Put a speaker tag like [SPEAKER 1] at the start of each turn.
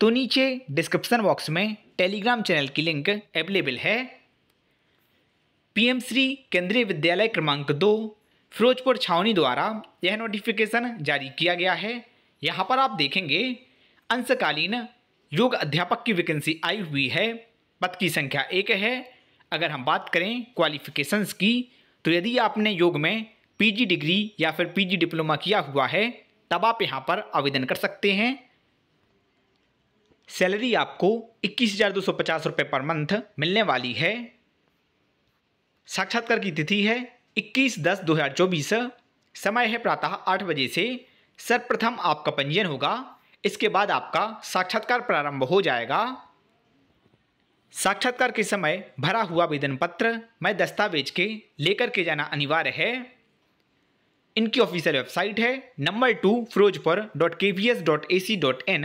[SPEAKER 1] तो नीचे description box में टेलीग्राम चैनल की लिंक अवेलेबल है पीएम श्री केंद्रीय विद्यालय क्रमांक दो फिरोजपुर छावनी द्वारा यह नोटिफिकेशन जारी किया गया है यहाँ पर आप देखेंगे अंशकालीन योग अध्यापक की वैकेंसी आई हुई है पद की संख्या एक है अगर हम बात करें क्वालिफिकेशंस की तो यदि आपने योग में पीजी डिग्री या फिर पीजी डिप्लोमा किया हुआ है तब आप यहाँ पर आवेदन कर सकते हैं सैलरी आपको इक्कीस हज़ार दो सौ पचास रुपये पर मंथ मिलने वाली है साक्षात्कार की तिथि है इक्कीस दस दो हजार चौबीस समय है प्रातः आठ बजे से सर्वप्रथम आपका पंजीयन होगा इसके बाद आपका साक्षात्कार प्रारंभ हो जाएगा साक्षात्कार के समय भरा हुआ आवेदन पत्र में दस्तावेज के लेकर के जाना अनिवार्य है इनकी ऑफिशियल वेबसाइट है number two Ferozepur dot K V S dot A C dot in